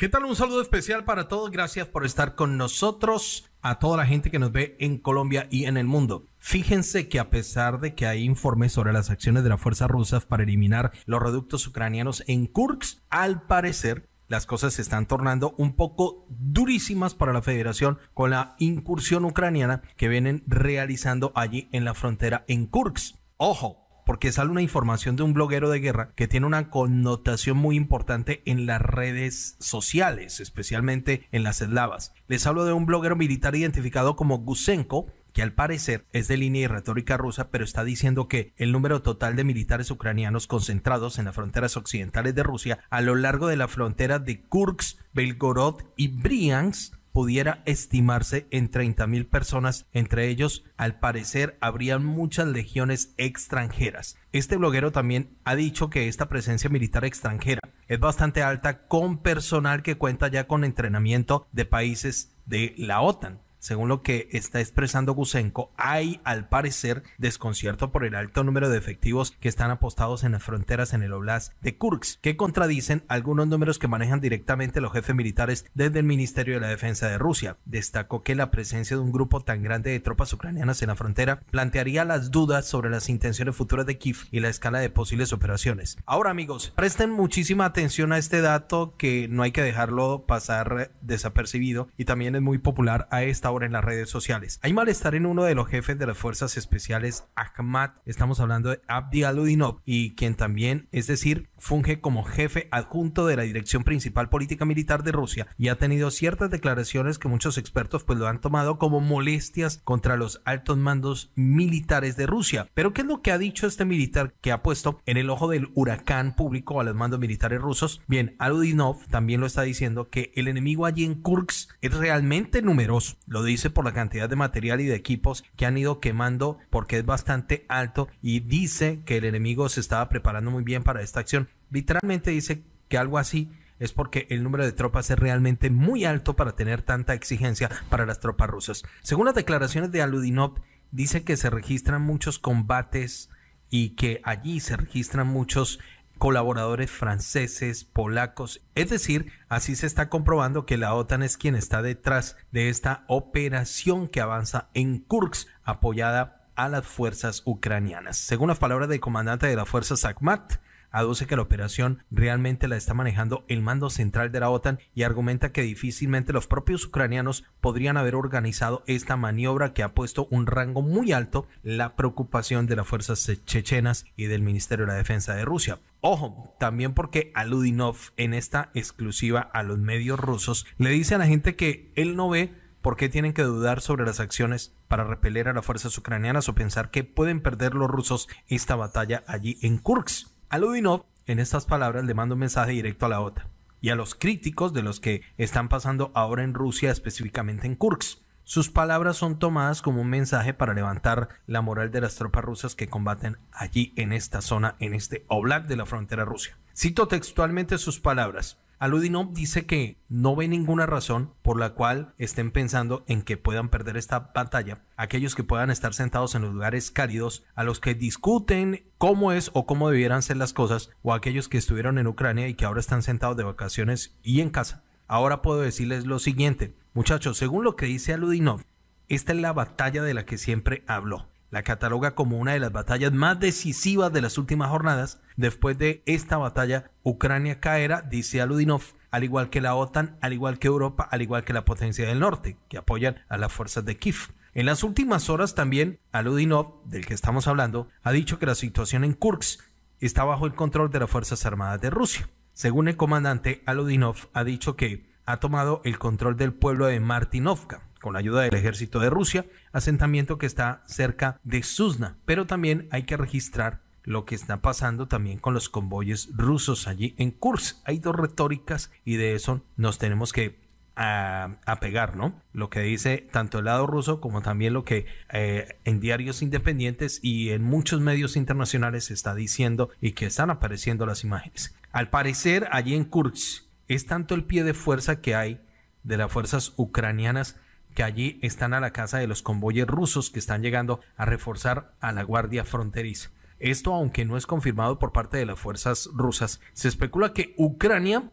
¿Qué tal? Un saludo especial para todos. Gracias por estar con nosotros, a toda la gente que nos ve en Colombia y en el mundo. Fíjense que a pesar de que hay informes sobre las acciones de las fuerzas rusas para eliminar los reductos ucranianos en Kursk, al parecer las cosas se están tornando un poco durísimas para la federación con la incursión ucraniana que vienen realizando allí en la frontera en Kursk. Ojo, porque sale una información de un bloguero de guerra que tiene una connotación muy importante en las redes sociales, especialmente en las eslavas. Les hablo de un bloguero militar identificado como Gusenko, que al parecer es de línea y retórica rusa, pero está diciendo que el número total de militares ucranianos concentrados en las fronteras occidentales de Rusia a lo largo de la frontera de Kursk, Belgorod y Bryansk pudiera estimarse en 30.000 personas, entre ellos al parecer habrían muchas legiones extranjeras. Este bloguero también ha dicho que esta presencia militar extranjera es bastante alta con personal que cuenta ya con entrenamiento de países de la OTAN. Según lo que está expresando Gusenko, hay al parecer desconcierto por el alto número de efectivos que están apostados en las fronteras en el Oblast de Kursk, que contradicen algunos números que manejan directamente los jefes militares desde el Ministerio de la Defensa de Rusia. Destacó que la presencia de un grupo tan grande de tropas ucranianas en la frontera plantearía las dudas sobre las intenciones futuras de Kiev y la escala de posibles operaciones. Ahora amigos, presten muchísima atención a este dato que no hay que dejarlo pasar desapercibido y también es muy popular a esta ahora en las redes sociales. Hay malestar en uno de los jefes de las fuerzas especiales, Ahmad, estamos hablando de Abdi Aludinov, y quien también, es decir, funge como jefe adjunto de la Dirección Principal Política Militar de Rusia y ha tenido ciertas declaraciones que muchos expertos pues lo han tomado como molestias contra los altos mandos militares de Rusia. Pero ¿qué es lo que ha dicho este militar que ha puesto en el ojo del huracán público a los mandos militares rusos? Bien, Aludinov también lo está diciendo que el enemigo allí en Kursk es realmente numeroso. Lo dice por la cantidad de material y de equipos que han ido quemando porque es bastante alto y dice que el enemigo se estaba preparando muy bien para esta acción. Literalmente dice que algo así es porque el número de tropas es realmente muy alto para tener tanta exigencia para las tropas rusas. Según las declaraciones de Aludinov, dice que se registran muchos combates y que allí se registran muchos colaboradores franceses, polacos. Es decir, así se está comprobando que la OTAN es quien está detrás de esta operación que avanza en Kursk, apoyada a las fuerzas ucranianas. Según las palabras del comandante de la fuerza Akhmat, aduce que la operación realmente la está manejando el mando central de la OTAN y argumenta que difícilmente los propios ucranianos podrían haber organizado esta maniobra que ha puesto un rango muy alto la preocupación de las fuerzas chechenas y del Ministerio de la Defensa de Rusia. Ojo, también porque Aludinov en esta exclusiva a los medios rusos le dice a la gente que él no ve por qué tienen que dudar sobre las acciones para repeler a las fuerzas ucranianas o pensar que pueden perder los rusos esta batalla allí en Kursk. Aludinov en estas palabras le mando un mensaje directo a la OTAN y a los críticos de los que están pasando ahora en Rusia, específicamente en Kursk. Sus palabras son tomadas como un mensaje para levantar la moral de las tropas rusas que combaten allí en esta zona, en este oblast de la frontera rusa. Cito textualmente sus palabras. Aludinov dice que no ve ninguna razón por la cual estén pensando en que puedan perder esta batalla aquellos que puedan estar sentados en los lugares cálidos, a los que discuten cómo es o cómo debieran ser las cosas, o aquellos que estuvieron en Ucrania y que ahora están sentados de vacaciones y en casa. Ahora puedo decirles lo siguiente, muchachos, según lo que dice Aludinov, esta es la batalla de la que siempre habló. La cataloga como una de las batallas más decisivas de las últimas jornadas. Después de esta batalla, Ucrania caerá, dice Aludinov, al igual que la OTAN, al igual que Europa, al igual que la potencia del norte, que apoyan a las fuerzas de Kiev. En las últimas horas también, Aludinov, del que estamos hablando, ha dicho que la situación en Kursk está bajo el control de las Fuerzas Armadas de Rusia. Según el comandante, Aludinov ha dicho que ha tomado el control del pueblo de Martinovka con la ayuda del ejército de Rusia, asentamiento que está cerca de Susna. pero también hay que registrar lo que está pasando también con los convoyes rusos allí en Kursk. Hay dos retóricas y de eso nos tenemos que ah, apegar, ¿no? Lo que dice tanto el lado ruso como también lo que eh, en diarios independientes y en muchos medios internacionales se está diciendo y que están apareciendo las imágenes. Al parecer allí en Kursk es tanto el pie de fuerza que hay de las fuerzas ucranianas que allí están a la casa de los convoyes rusos que están llegando a reforzar a la guardia fronteriza. Esto, aunque no es confirmado por parte de las fuerzas rusas, se especula que Ucrania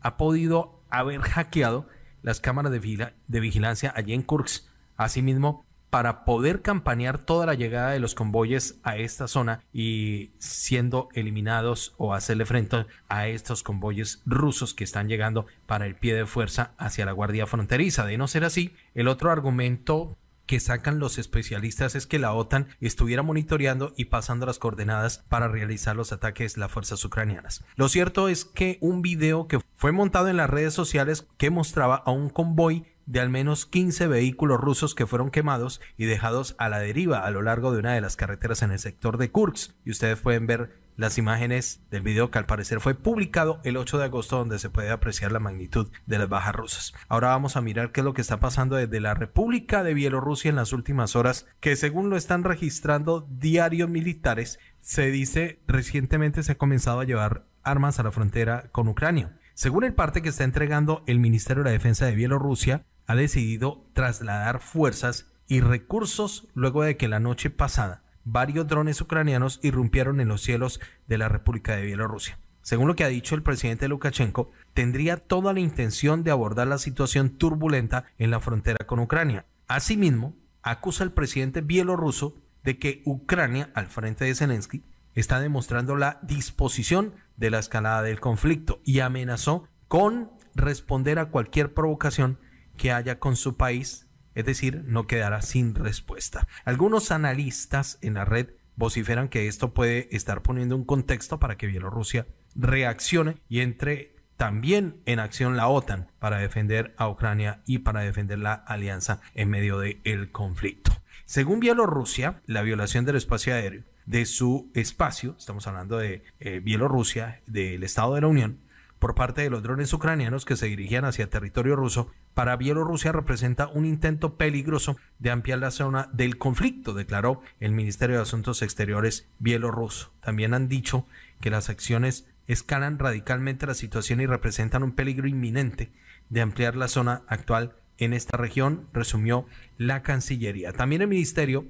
ha podido haber hackeado las cámaras de, de vigilancia allí en Kursk. Asimismo, para poder campanear toda la llegada de los convoyes a esta zona y siendo eliminados o hacerle frente a estos convoyes rusos que están llegando para el pie de fuerza hacia la guardia fronteriza. De no ser así, el otro argumento que sacan los especialistas es que la OTAN estuviera monitoreando y pasando las coordenadas para realizar los ataques las fuerzas ucranianas. Lo cierto es que un video que fue montado en las redes sociales que mostraba a un convoy de al menos 15 vehículos rusos que fueron quemados y dejados a la deriva a lo largo de una de las carreteras en el sector de Kursk. Y ustedes pueden ver las imágenes del video que al parecer fue publicado el 8 de agosto donde se puede apreciar la magnitud de las bajas rusas. Ahora vamos a mirar qué es lo que está pasando desde la República de Bielorrusia en las últimas horas que según lo están registrando diarios militares se dice recientemente se ha comenzado a llevar armas a la frontera con Ucrania. Según el parte que está entregando el Ministerio de la Defensa de Bielorrusia, ha decidido trasladar fuerzas y recursos luego de que la noche pasada varios drones ucranianos irrumpieron en los cielos de la República de Bielorrusia. Según lo que ha dicho el presidente Lukashenko, tendría toda la intención de abordar la situación turbulenta en la frontera con Ucrania. Asimismo, acusa al presidente bielorruso de que Ucrania, al frente de Zelensky, está demostrando la disposición de la escalada del conflicto y amenazó con responder a cualquier provocación que haya con su país, es decir, no quedará sin respuesta. Algunos analistas en la red vociferan que esto puede estar poniendo un contexto para que Bielorrusia reaccione y entre también en acción la OTAN para defender a Ucrania y para defender la alianza en medio del conflicto. Según Bielorrusia, la violación del espacio aéreo de su espacio, estamos hablando de eh, Bielorrusia, del Estado de la Unión, por parte de los drones ucranianos que se dirigían hacia territorio ruso, para Bielorrusia representa un intento peligroso de ampliar la zona del conflicto, declaró el Ministerio de Asuntos Exteriores bielorruso. También han dicho que las acciones escalan radicalmente la situación y representan un peligro inminente de ampliar la zona actual en esta región, resumió la Cancillería. También el Ministerio,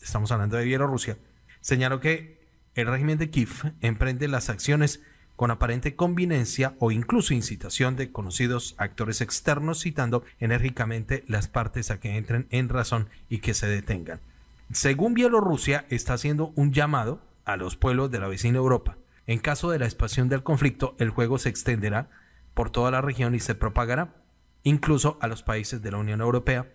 estamos hablando de Bielorrusia, señaló que el régimen de Kiev emprende las acciones con aparente conveniencia o incluso incitación de conocidos actores externos, citando enérgicamente las partes a que entren en razón y que se detengan. Según Bielorrusia, está haciendo un llamado a los pueblos de la vecina Europa. En caso de la expansión del conflicto, el juego se extenderá por toda la región y se propagará incluso a los países de la Unión Europea.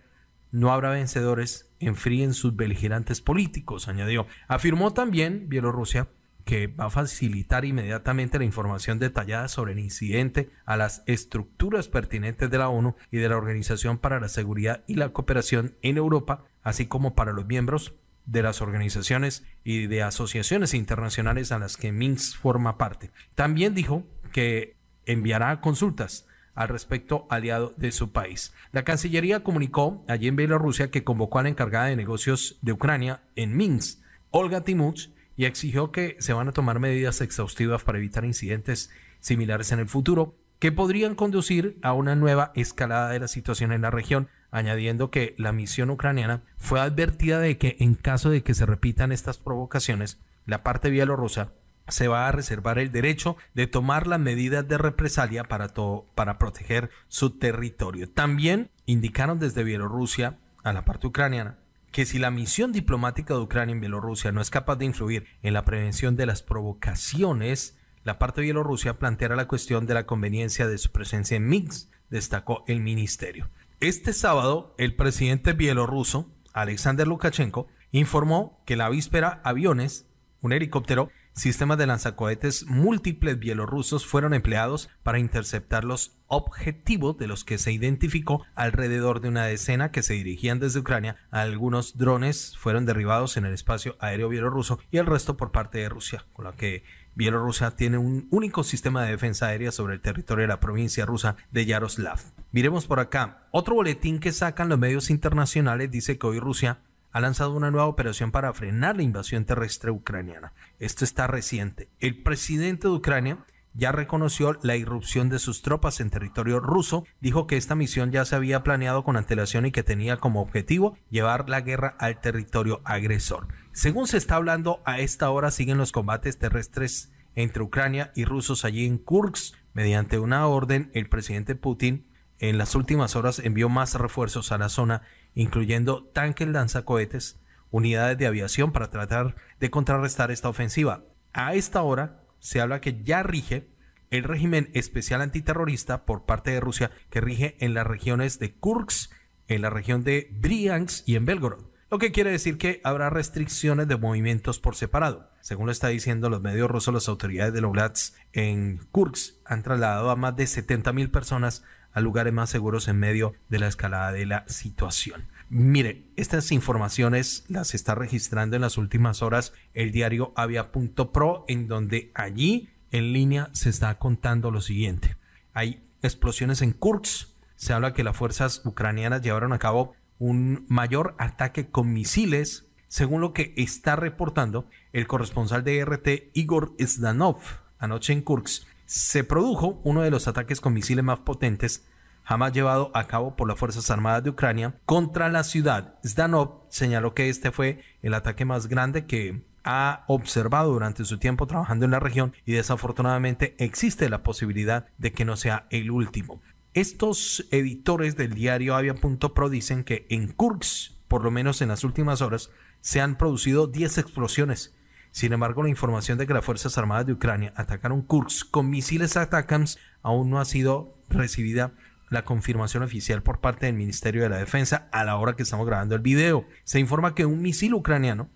No habrá vencedores, enfríen sus beligerantes políticos, añadió. Afirmó también Bielorrusia que va a facilitar inmediatamente la información detallada sobre el incidente a las estructuras pertinentes de la ONU y de la Organización para la Seguridad y la Cooperación en Europa, así como para los miembros de las organizaciones y de asociaciones internacionales a las que Minsk forma parte. También dijo que enviará consultas al respecto aliado de su país. La Cancillería comunicó allí en Bielorrusia que convocó a la encargada de negocios de Ucrania en Minsk, Olga Timuch, y exigió que se van a tomar medidas exhaustivas para evitar incidentes similares en el futuro que podrían conducir a una nueva escalada de la situación en la región, añadiendo que la misión ucraniana fue advertida de que en caso de que se repitan estas provocaciones, la parte bielorrusa se va a reservar el derecho de tomar las medidas de represalia para, todo, para proteger su territorio. También indicaron desde Bielorrusia a la parte ucraniana que si la misión diplomática de Ucrania en Bielorrusia no es capaz de influir en la prevención de las provocaciones, la parte bielorrusa bielorrusia planteará la cuestión de la conveniencia de su presencia en Minsk, destacó el ministerio. Este sábado, el presidente bielorruso, Alexander Lukashenko, informó que la víspera aviones, un helicóptero Sistemas de lanzacohetes múltiples bielorrusos fueron empleados para interceptar los objetivos de los que se identificó alrededor de una decena que se dirigían desde Ucrania. Algunos drones fueron derribados en el espacio aéreo bielorruso y el resto por parte de Rusia, con la que Bielorrusia tiene un único sistema de defensa aérea sobre el territorio de la provincia rusa de Yaroslav. Miremos por acá. Otro boletín que sacan los medios internacionales dice que hoy Rusia ha lanzado una nueva operación para frenar la invasión terrestre ucraniana. Esto está reciente. El presidente de Ucrania ya reconoció la irrupción de sus tropas en territorio ruso, dijo que esta misión ya se había planeado con antelación y que tenía como objetivo llevar la guerra al territorio agresor. Según se está hablando, a esta hora siguen los combates terrestres entre Ucrania y rusos allí en Kursk. Mediante una orden, el presidente Putin en las últimas horas envió más refuerzos a la zona incluyendo tanques lanzacohetes, unidades de aviación para tratar de contrarrestar esta ofensiva. A esta hora se habla que ya rige el régimen especial antiterrorista por parte de Rusia que rige en las regiones de Kursk, en la región de Bryansk y en Belgorod, lo que quiere decir que habrá restricciones de movimientos por separado. Según lo está diciendo los medios rusos, las autoridades de Oblast en Kursk han trasladado a más de 70.000 personas a lugares más seguros en medio de la escalada de la situación. Mire, estas informaciones las está registrando en las últimas horas el diario avia.pro, en donde allí en línea se está contando lo siguiente. Hay explosiones en Kursk, se habla que las fuerzas ucranianas llevaron a cabo un mayor ataque con misiles, según lo que está reportando el corresponsal de RT Igor Zdanov anoche en Kursk, se produjo uno de los ataques con misiles más potentes jamás llevado a cabo por las Fuerzas Armadas de Ucrania contra la ciudad. Zdanov señaló que este fue el ataque más grande que ha observado durante su tiempo trabajando en la región y desafortunadamente existe la posibilidad de que no sea el último. Estos editores del diario Avia.pro dicen que en Kursk, por lo menos en las últimas horas, se han producido 10 explosiones sin embargo, la información de que las Fuerzas Armadas de Ucrania atacaron Kursk con misiles Atacams aún no ha sido recibida la confirmación oficial por parte del Ministerio de la Defensa a la hora que estamos grabando el video. Se informa que un misil ucraniano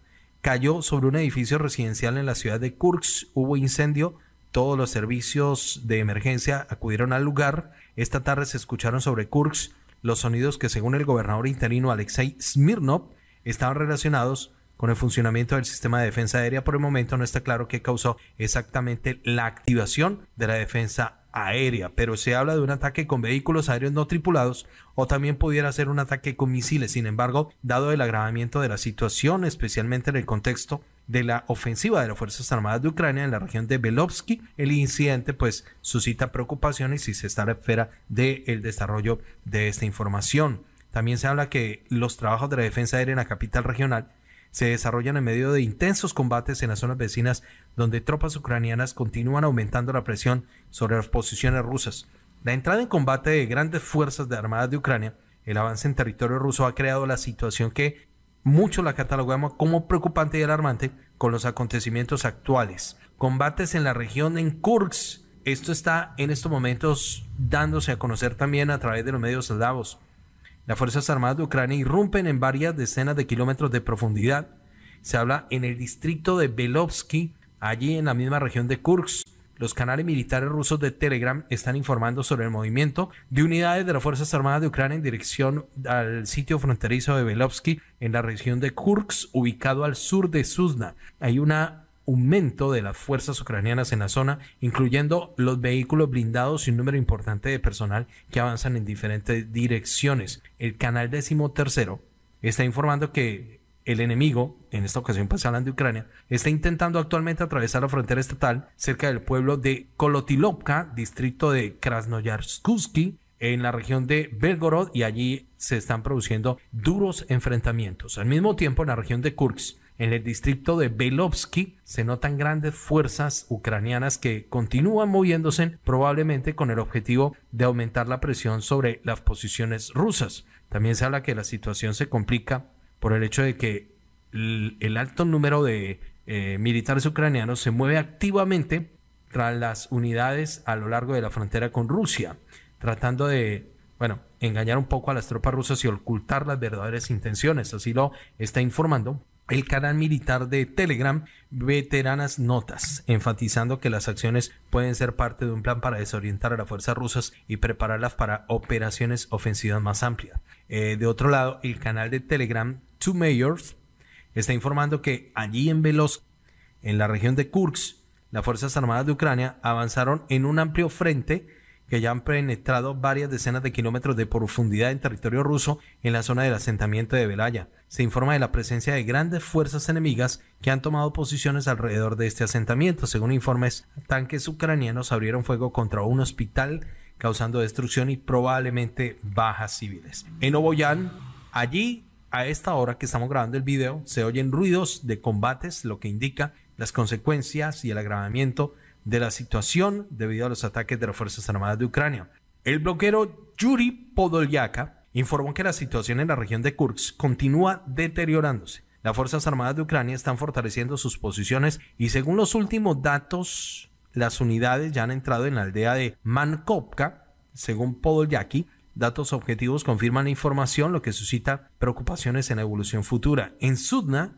cayó sobre un edificio residencial en la ciudad de Kursk, hubo incendio, todos los servicios de emergencia acudieron al lugar, esta tarde se escucharon sobre Kursk los sonidos que según el gobernador interino Alexei Smirnov estaban relacionados con el funcionamiento del sistema de defensa aérea por el momento no está claro qué causó exactamente la activación de la defensa aérea, pero se habla de un ataque con vehículos aéreos no tripulados o también pudiera ser un ataque con misiles. Sin embargo, dado el agravamiento de la situación, especialmente en el contexto de la ofensiva de las Fuerzas Armadas de Ucrania en la región de Belovsky. El incidente pues suscita preocupaciones y se está a la espera del desarrollo de esta información. También se habla que los trabajos de la defensa aérea en la capital regional se desarrollan en medio de intensos combates en las zonas vecinas donde tropas ucranianas continúan aumentando la presión sobre las posiciones rusas. La entrada en combate de grandes fuerzas de armadas de Ucrania, el avance en territorio ruso ha creado la situación que muchos la catalogamos como preocupante y alarmante con los acontecimientos actuales. Combates en la región en Kursk. Esto está en estos momentos dándose a conocer también a través de los medios eslavos. Las Fuerzas Armadas de Ucrania irrumpen en varias decenas de kilómetros de profundidad. Se habla en el distrito de Belovsky, allí en la misma región de Kursk. Los canales militares rusos de Telegram están informando sobre el movimiento de unidades de las Fuerzas Armadas de Ucrania en dirección al sitio fronterizo de Belovsky en la región de Kursk, ubicado al sur de Suzna. Hay una aumento de las fuerzas ucranianas en la zona, incluyendo los vehículos blindados y un número importante de personal que avanzan en diferentes direcciones. El canal décimo tercero está informando que el enemigo, en esta ocasión pasando pues, de Ucrania, está intentando actualmente atravesar la frontera estatal cerca del pueblo de Kolotilovka, distrito de Krasnoyarskuski, en la región de Belgorod, y allí se están produciendo duros enfrentamientos. Al mismo tiempo, en la región de Kursk, en el distrito de Belovsky se notan grandes fuerzas ucranianas que continúan moviéndose probablemente con el objetivo de aumentar la presión sobre las posiciones rusas. También se habla que la situación se complica por el hecho de que el alto número de eh, militares ucranianos se mueve activamente tras las unidades a lo largo de la frontera con Rusia, tratando de, bueno, engañar un poco a las tropas rusas y ocultar las verdaderas intenciones. Así lo está informando el canal militar de Telegram veteranas notas, enfatizando que las acciones pueden ser parte de un plan para desorientar a las fuerzas rusas y prepararlas para operaciones ofensivas más amplias. Eh, de otro lado, el canal de Telegram Two Mayors está informando que allí en Velos, en la región de Kursk, las Fuerzas Armadas de Ucrania avanzaron en un amplio frente que ya han penetrado varias decenas de kilómetros de profundidad en territorio ruso en la zona del asentamiento de Belaya. Se informa de la presencia de grandes fuerzas enemigas que han tomado posiciones alrededor de este asentamiento. Según informes, tanques ucranianos abrieron fuego contra un hospital causando destrucción y probablemente bajas civiles. En Oboyán, allí a esta hora que estamos grabando el video, se oyen ruidos de combates, lo que indica las consecuencias y el agravamiento de la situación debido a los ataques de las Fuerzas Armadas de Ucrania. El bloquero Yuri Podolyaka informó que la situación en la región de Kursk continúa deteriorándose. Las Fuerzas Armadas de Ucrania están fortaleciendo sus posiciones y según los últimos datos, las unidades ya han entrado en la aldea de Mankovka. según Podolyaki, Datos objetivos confirman la información, lo que suscita preocupaciones en la evolución futura. En Sudna,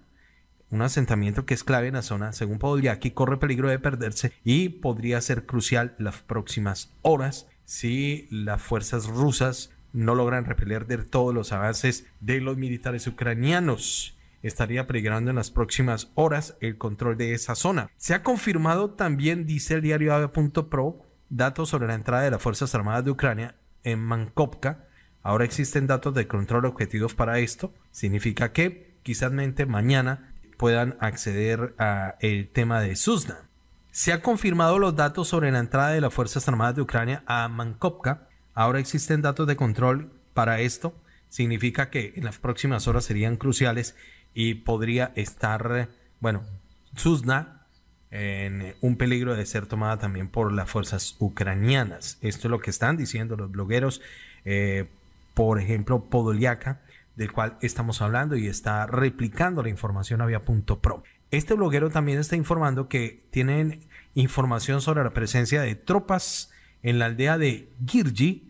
un asentamiento que es clave en la zona, según aquí corre peligro de perderse y podría ser crucial las próximas horas si las fuerzas rusas no logran repeler de todos los avances de los militares ucranianos. Estaría peligrando en las próximas horas el control de esa zona. Se ha confirmado también, dice el diario AVE.pro, datos sobre la entrada de las Fuerzas Armadas de Ucrania en Mankovka... Ahora existen datos de control objetivos para esto. Significa que quizás mañana puedan acceder a el tema de Susna. Se han confirmado los datos sobre la entrada de las Fuerzas Armadas de Ucrania a Mankovka. Ahora existen datos de control para esto. Significa que en las próximas horas serían cruciales y podría estar, bueno, Susna en un peligro de ser tomada también por las fuerzas ucranianas. Esto es lo que están diciendo los blogueros. Eh, por ejemplo, Podoliaka del cual estamos hablando y está replicando la información a vía.pro. Este bloguero también está informando que tienen información sobre la presencia de tropas en la aldea de Girgi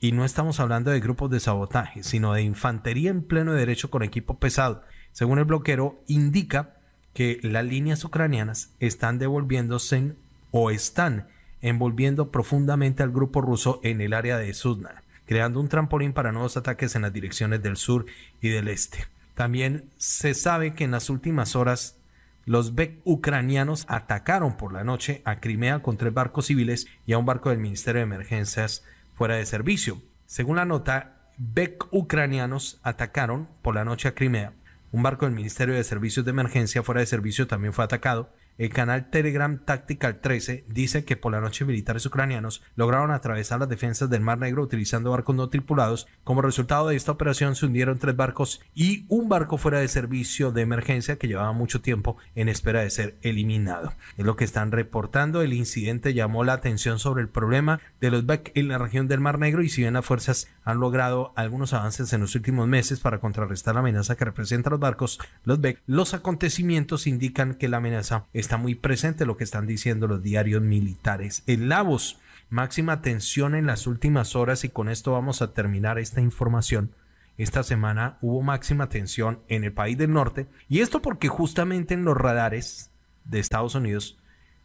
y no estamos hablando de grupos de sabotaje, sino de infantería en pleno derecho con equipo pesado. Según el bloguero, indica que las líneas ucranianas están devolviéndose o están envolviendo profundamente al grupo ruso en el área de Sudna creando un trampolín para nuevos ataques en las direcciones del sur y del este. También se sabe que en las últimas horas los BEC ucranianos atacaron por la noche a Crimea con tres barcos civiles y a un barco del Ministerio de Emergencias fuera de servicio. Según la nota, BEC ucranianos atacaron por la noche a Crimea. Un barco del Ministerio de Servicios de Emergencia fuera de servicio también fue atacado el canal Telegram Tactical 13 dice que por la noche militares ucranianos lograron atravesar las defensas del Mar Negro utilizando barcos no tripulados. Como resultado de esta operación se hundieron tres barcos y un barco fuera de servicio de emergencia que llevaba mucho tiempo en espera de ser eliminado. Es lo que están reportando. El incidente llamó la atención sobre el problema de los BEC en la región del Mar Negro y si bien las fuerzas han logrado algunos avances en los últimos meses para contrarrestar la amenaza que representan los barcos, los los acontecimientos indican que la amenaza es está muy presente lo que están diciendo los diarios militares. En Lavos, máxima tensión en las últimas horas y con esto vamos a terminar esta información. Esta semana hubo máxima tensión en el país del norte y esto porque justamente en los radares de Estados Unidos,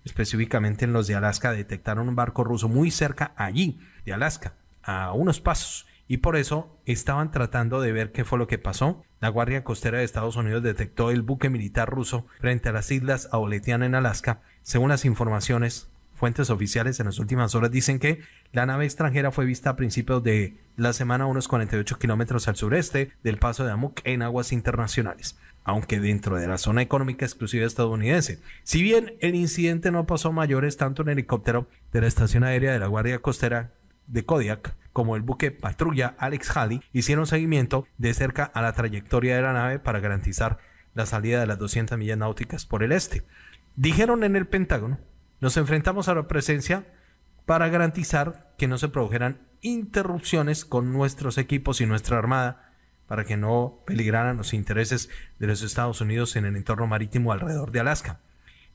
específicamente en los de Alaska, detectaron un barco ruso muy cerca allí, de Alaska, a unos pasos y por eso estaban tratando de ver qué fue lo que pasó la Guardia Costera de Estados Unidos detectó el buque militar ruso frente a las islas Aoletian en Alaska. Según las informaciones, fuentes oficiales en las últimas horas dicen que la nave extranjera fue vista a principios de la semana a unos 48 kilómetros al sureste del paso de Amuk en aguas internacionales, aunque dentro de la zona económica exclusiva estadounidense. Si bien el incidente no pasó mayores tanto en el helicóptero de la estación aérea de la Guardia Costera de Kodiak, como el buque patrulla Alex Halley, hicieron seguimiento de cerca a la trayectoria de la nave para garantizar la salida de las 200 millas náuticas por el este. Dijeron en el Pentágono, nos enfrentamos a la presencia para garantizar que no se produjeran interrupciones con nuestros equipos y nuestra armada para que no peligraran los intereses de los Estados Unidos en el entorno marítimo alrededor de Alaska.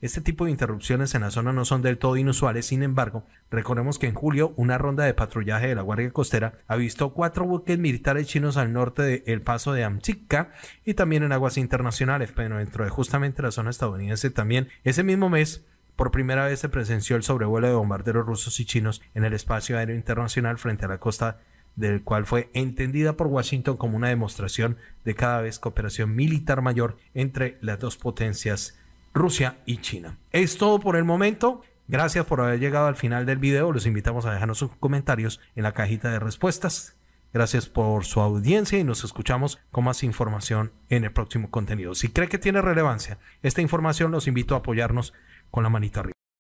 Este tipo de interrupciones en la zona no son del todo inusuales, sin embargo, recordemos que en julio una ronda de patrullaje de la Guardia Costera avistó cuatro buques militares chinos al norte del paso de Amchitka y también en aguas internacionales, pero dentro de justamente la zona estadounidense también. Ese mismo mes, por primera vez se presenció el sobrevuelo de bombarderos rusos y chinos en el espacio aéreo internacional frente a la costa del cual fue entendida por Washington como una demostración de cada vez cooperación militar mayor entre las dos potencias Rusia y China. Es todo por el momento. Gracias por haber llegado al final del video. Los invitamos a dejarnos sus comentarios en la cajita de respuestas. Gracias por su audiencia y nos escuchamos con más información en el próximo contenido. Si cree que tiene relevancia esta información, los invito a apoyarnos con la manita arriba.